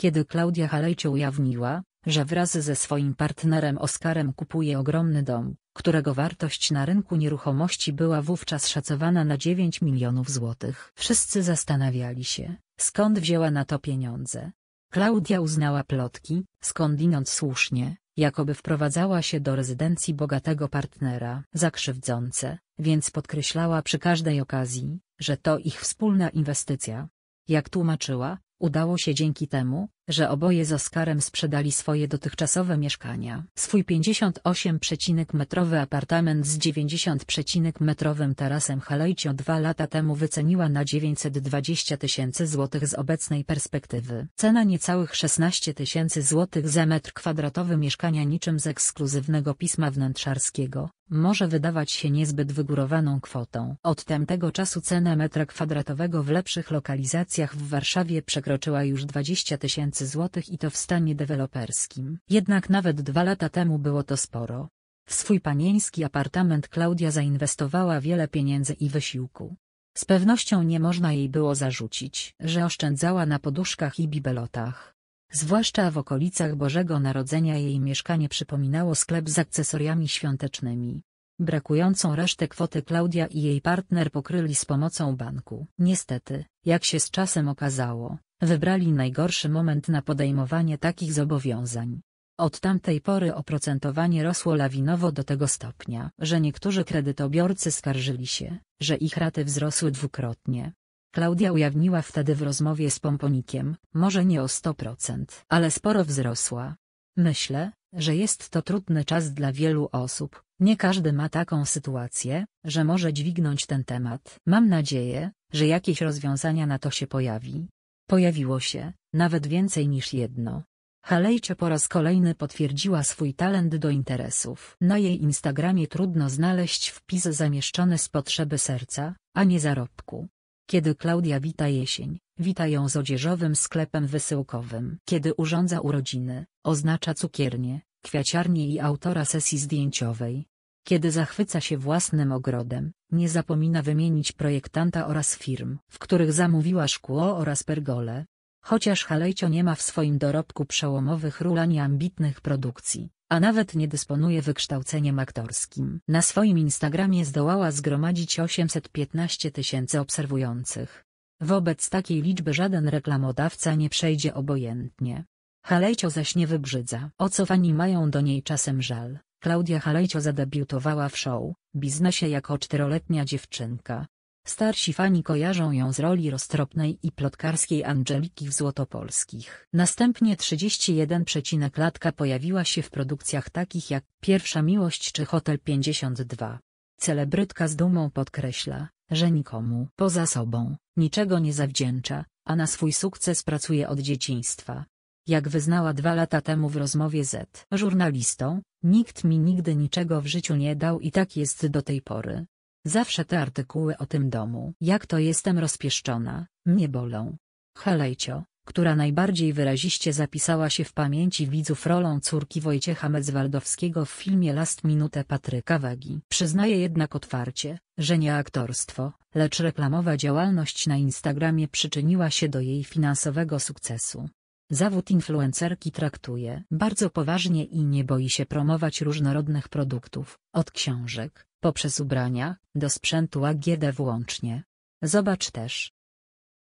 Kiedy Klaudia Halejcie ujawniła, że wraz ze swoim partnerem Oskarem kupuje ogromny dom, którego wartość na rynku nieruchomości była wówczas szacowana na 9 milionów złotych. Wszyscy zastanawiali się, skąd wzięła na to pieniądze. Klaudia uznała plotki, skądinąd słusznie, jakoby wprowadzała się do rezydencji bogatego partnera za krzywdzące, więc podkreślała przy każdej okazji, że to ich wspólna inwestycja. Jak tłumaczyła, Udało się dzięki temu, że oboje z Oskarem sprzedali swoje dotychczasowe mieszkania. Swój 58 metrowy apartament z 90 metrowym tarasem Halejcio dwa lata temu wyceniła na 920 tysięcy złotych z obecnej perspektywy. Cena niecałych 16 tysięcy złotych za metr kwadratowy mieszkania niczym z ekskluzywnego pisma wnętrzarskiego może wydawać się niezbyt wygórowaną kwotą. Od tamtego czasu cena metra kwadratowego w lepszych lokalizacjach w Warszawie przekroczyła już 20 tysięcy tysięcy złotych i to w stanie deweloperskim. Jednak nawet dwa lata temu było to sporo. W swój panieński apartament Klaudia zainwestowała wiele pieniędzy i wysiłku. Z pewnością nie można jej było zarzucić, że oszczędzała na poduszkach i bibelotach. Zwłaszcza w okolicach Bożego Narodzenia jej mieszkanie przypominało sklep z akcesoriami świątecznymi. Brakującą resztę kwoty Klaudia i jej partner pokryli z pomocą banku. Niestety, jak się z czasem okazało, Wybrali najgorszy moment na podejmowanie takich zobowiązań. Od tamtej pory oprocentowanie rosło lawinowo do tego stopnia, że niektórzy kredytobiorcy skarżyli się, że ich raty wzrosły dwukrotnie. Klaudia ujawniła wtedy w rozmowie z Pomponikiem, może nie o 100%, ale sporo wzrosła. Myślę, że jest to trudny czas dla wielu osób, nie każdy ma taką sytuację, że może dźwignąć ten temat. Mam nadzieję, że jakieś rozwiązania na to się pojawi. Pojawiło się, nawet więcej niż jedno. Halejcie po raz kolejny potwierdziła swój talent do interesów. Na jej Instagramie trudno znaleźć wpis zamieszczony z potrzeby serca, a nie zarobku. Kiedy Klaudia wita jesień, wita ją z odzieżowym sklepem wysyłkowym. Kiedy urządza urodziny, oznacza cukiernie, kwiaciarnię i autora sesji zdjęciowej. Kiedy zachwyca się własnym ogrodem, nie zapomina wymienić projektanta oraz firm, w których zamówiła szkło oraz pergole. Chociaż Halejcio nie ma w swoim dorobku przełomowych ról ani ambitnych produkcji, a nawet nie dysponuje wykształceniem aktorskim. Na swoim Instagramie zdołała zgromadzić 815 tysięcy obserwujących. Wobec takiej liczby żaden reklamodawca nie przejdzie obojętnie. Halejcio zaś nie wybrzydza, o co fani mają do niej czasem żal. Klaudia Halejcio zadebiutowała w show, biznesie jako czteroletnia dziewczynka. Starsi fani kojarzą ją z roli roztropnej i plotkarskiej Angeliki w Złotopolskich. Następnie 31 latka pojawiła się w produkcjach takich jak Pierwsza Miłość czy Hotel 52. Celebrytka z dumą podkreśla, że nikomu poza sobą niczego nie zawdzięcza, a na swój sukces pracuje od dzieciństwa. Jak wyznała dwa lata temu w rozmowie z żurnalistą, Nikt mi nigdy niczego w życiu nie dał i tak jest do tej pory. Zawsze te artykuły o tym domu, jak to jestem rozpieszczona, mnie bolą. Helejcio, która najbardziej wyraziście zapisała się w pamięci widzów rolą córki Wojciecha Medzwaldowskiego w filmie Last Minute Patryka Wegi. Przyznaje jednak otwarcie, że nie aktorstwo, lecz reklamowa działalność na Instagramie przyczyniła się do jej finansowego sukcesu. Zawód influencerki traktuje bardzo poważnie i nie boi się promować różnorodnych produktów, od książek, poprzez ubrania, do sprzętu AGD włącznie. Zobacz też,